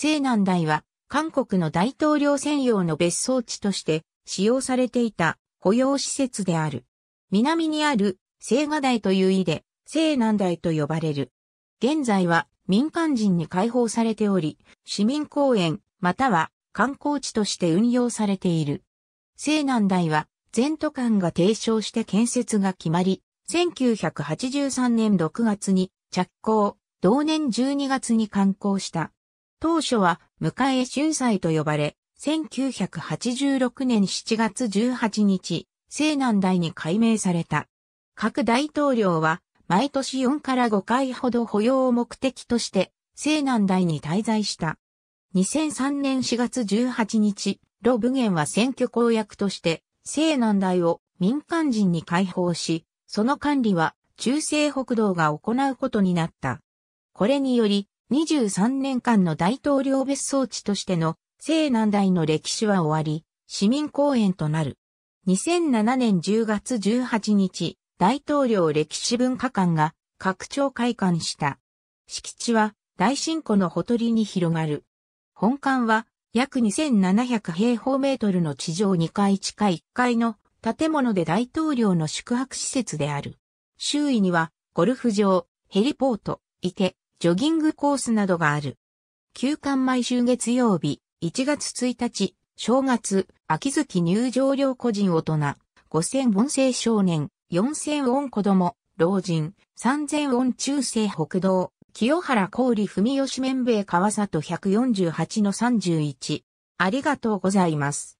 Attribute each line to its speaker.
Speaker 1: 西南台は、韓国の大統領専用の別荘地として使用されていた保養施設である。南にある青瓦台という意で、西南台と呼ばれる。現在は民間人に開放されており、市民公園または観光地として運用されている。西南台は全都館が提唱して建設が決まり、1983年6月に着工、同年12月に刊行した当初は、迎え春祭と呼ばれ、1986年7月18日、西南大に改名された。各大統領は、毎年4から5回ほど保養を目的として、西南大に滞在した。2003年4月18日、ロブゲンは選挙公約として、西南大を民間人に開放し、その管理は中西北道が行うことになった。これにより、23年間の大統領別荘地としての西南大の歴史は終わり、市民公園となる。2007年10月18日、大統領歴史文化館が拡張開館した。敷地は大進湖のほとりに広がる。本館は約2700平方メートルの地上2階地下1階の建物で大統領の宿泊施設である。周囲にはゴルフ場、ヘリポート、池、ジョギングコースなどがある。休館毎週月曜日、1月1日、正月、秋月入場料個人大人、5000音声少年、4000音子供、老人、3000音中世北道、清原氷文吉綿米川里148の31。ありがとうございます。